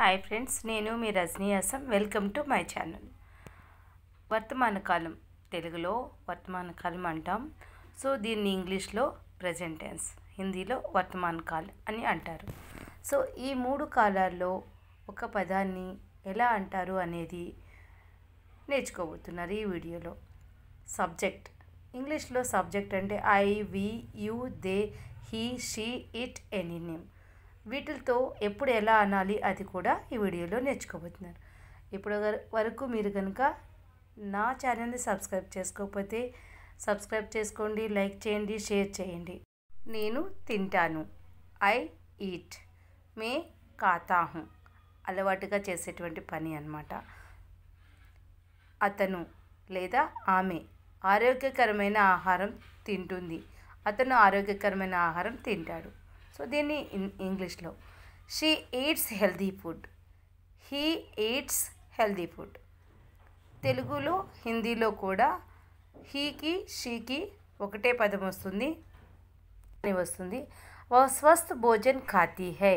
hi friends నేను మీ రజనీ అసం వెల్కమ్ టు మై ఛానల్ వర్తమాన కాలం తెలుగులో వర్తమాన కాలం అంటాం సో దీన్ని ఇంగ్లీష్లో ప్రజెంట్ టెన్స్ హిందీలో వర్తమాన కాల్ అని అంటారు సో ఈ మూడు కాలాల్లో ఒక పదాన్ని ఎలా అంటారు అనేది నేర్చుకోబోతున్నారు ఈ వీడియోలో సబ్జెక్ట్ ఇంగ్లీష్లో సబ్జెక్ట్ అంటే I we you they he she it any name వీటితో ఎప్పుడు ఎలా అనాలి అది కూడా ఈ వీడియోలో నేర్చుకోబోతున్నారు ఇప్పుడు వరకు మీరు కనుక నా ఛానల్ని సబ్స్క్రైబ్ చేసుకోకపోతే సబ్స్క్రైబ్ చేసుకోండి లైక్ చేయండి షేర్ చేయండి నేను తింటాను ఐ ఈట్ మే కాతాహు అలవాటుగా చేసేటువంటి పని అనమాట అతను లేదా ఆమె ఆరోగ్యకరమైన ఆహారం తింటుంది అతను ఆరోగ్యకరమైన ఆహారం తింటాడు సో దీన్ని ఇంగ్లీష్లో she eats healthy food he eats healthy food తెలుగులో హిందీలో కూడా హీకి షీకి ఒకటే పదం వస్తుంది అని వస్తుంది వహ స్వస్థ భోజన్ ఖాతీ హై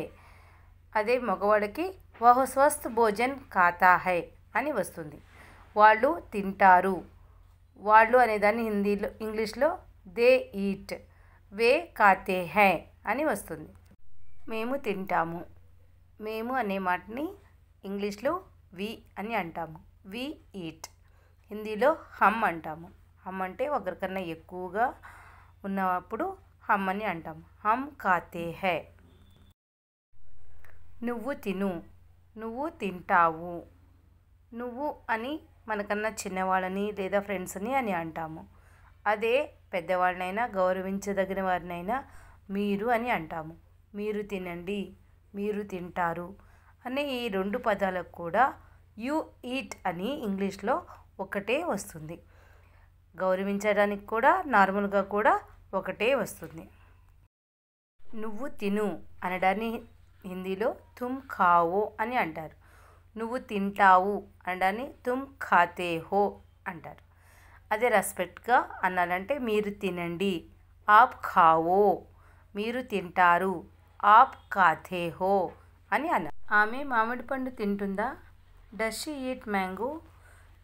అదే మగవాడికి వహ స్వస్థ భోజన్ ఖాతా హై అని వస్తుంది వాళ్ళు తింటారు వాళ్ళు అనేదాన్ని హిందీలో ఇంగ్లీష్లో దే ఈట్ వే ఖాతే హై అని వస్తుంది మేము తింటాము మేము అనే మాటని ఇంగ్లీష్లో వి అని అంటాము వి ఈట్ హిందీలో హమ్ అంటాము హమ్ అంటే ఒకరికన్నా ఎక్కువగా ఉన్నప్పుడు హమ్ అని అంటాము హమ్ కాతే హే నువ్వు తిను నువ్వు తింటావు నువ్వు అని మనకన్నా చిన్నవాళ్ళని లేదా ఫ్రెండ్స్ని అని అంటాము అదే పెద్దవాళ్ళనైనా గౌరవించదగిన వారినైనా మీరు అని అంటాము మీరు తినండి మీరు తింటారు అనే ఈ రెండు పదాలకు కూడా యు ఈట్ అని ఇంగ్లీష్లో ఒకటే వస్తుంది గౌరవించడానికి కూడా నార్మల్గా కూడా ఒకటే వస్తుంది నువ్వు తిను అనడాన్ని హిందీలో తుమ్ ఖావో అని అంటారు నువ్వు తింటావు అనడాన్ని తుమ్ ఖాతే హో అంటారు అదే రెస్పెక్ట్గా అన్నారంటే మీరు తినండి ఆప్ ఖావో మీరు తింటారు ఆప్ కాథే హో అని అన్న ఆమె మామిడి పండు తింటుందా డస్ షీ ఈట్ మ్యాంగో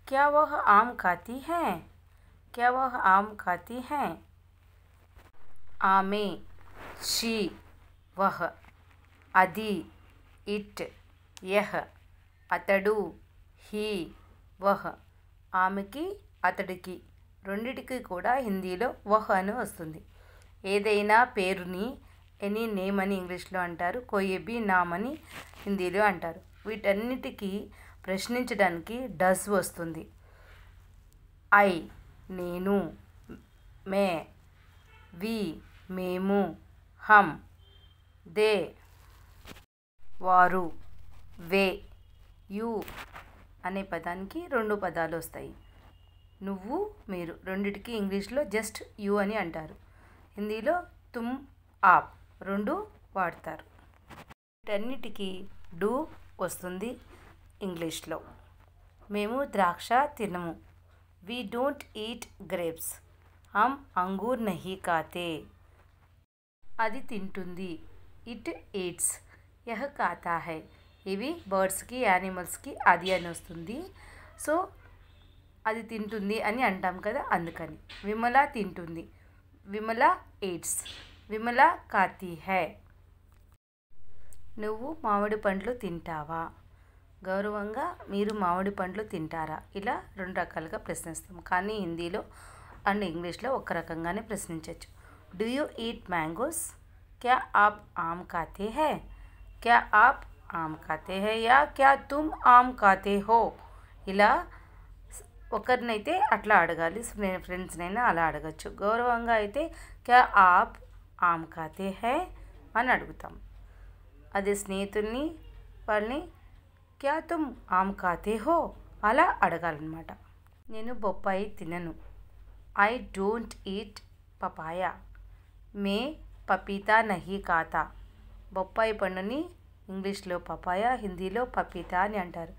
క్యా వహ ఆమ్ కాతి హే క్యా వహ ఆమ్ కాతి హే ఆమె షీ వహ అది ఇట్ యహ్ అతడు హీ వహ ఆమెకి అతడికి రెండిటికి కూడా హిందీలో వహ అని వస్తుంది ఏదైనా పేరుని ఎనీ నేమ్ అని ఇంగ్లీష్లో అంటారు కొయ్యబి నామ్ అని హిందీలో అంటారు వీటన్నిటికీ ప్రశ్నించడానికి డస్ వస్తుంది ఐ నేను మే వి మేము హమ్ దే వారు వే యు అనే పదానికి రెండు పదాలు వస్తాయి నువ్వు మీరు రెండిటికి ఇంగ్లీష్లో జస్ట్ యు అని అంటారు హిందీలో తుమ్ ఆప్ రెండు వాడతారు వీటన్నిటికీ డూ వస్తుంది ఇంగ్లీష్లో మేము ద్రాక్ష తినము వీ డోంట్ ఈట్ గ్రేప్స్ అమ్ అంగూర్ నహి కాతే అది తింటుంది ఇట్ ఈట్స్ యహ్ కాతా హై ఇవి బర్డ్స్కి యానిమల్స్కి అది అని వస్తుంది సో అది తింటుంది అని అంటాం కదా అందుకని విమల తింటుంది విమల ఎయిడ్స్ విమల కాతి హై నువ్వు మామిడి పండ్లు తింటావా గౌరవంగా మీరు మామిడి పండ్లు తింటారా ఇలా రెండు రకాలుగా ప్రశ్నిస్తాం కానీ హిందీలో అండ్ ఇంగ్లీష్లో ఒక రకంగానే ప్రశ్నించవచ్చు డూ యూ ఈట్ మ్యాంగోస్ క్యా ఆప్ ఆమ్ కాతే హే క్యా ఆప్ ఆమ్ కాతే హే యా క్యా తుమ్ ఆమ్ కాతే హో ఇలా ఒకరినైతే అట్లా అడగాలి ఫ్రెండ్స్నైనా అలా అడగచ్చు గౌరవంగా అయితే క్యా ఆప్ ఆమ్ కాతే హే అని అడుగుతాం అదే స్నేహితుల్ని వాళ్ళని క్యా తుమ్ ఆమ్ కాతే హో అలా అడగాలన్నమాట నేను బొప్పాయి తినను ఐ డోంట్ ఈట్ పపాయ మే పపీతా నహి కాతా బొప్పాయి పండుని ఇంగ్లీష్లో పపాయ హిందీలో పపీతా అని అంటారు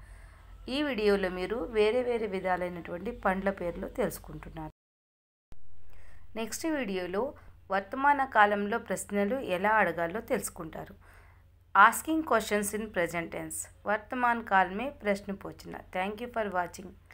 ఈ వీడియోలో మీరు వేరే వేరే విధాలైనటువంటి పండ్ల పేర్లు తెలుసుకుంటున్నారు నెక్స్ట్ వీడియోలో వర్తమాన కాలంలో ప్రశ్నలు ఎలా అడగాలో తెలుసుకుంటారు ఆస్కింగ్ క్వశ్చన్స్ ఇన్ ప్రజెంటెన్స్ వర్తమాన్ కాలమే ప్రశ్న పోచిన థ్యాంక్ యూ ఫర్ వాచింగ్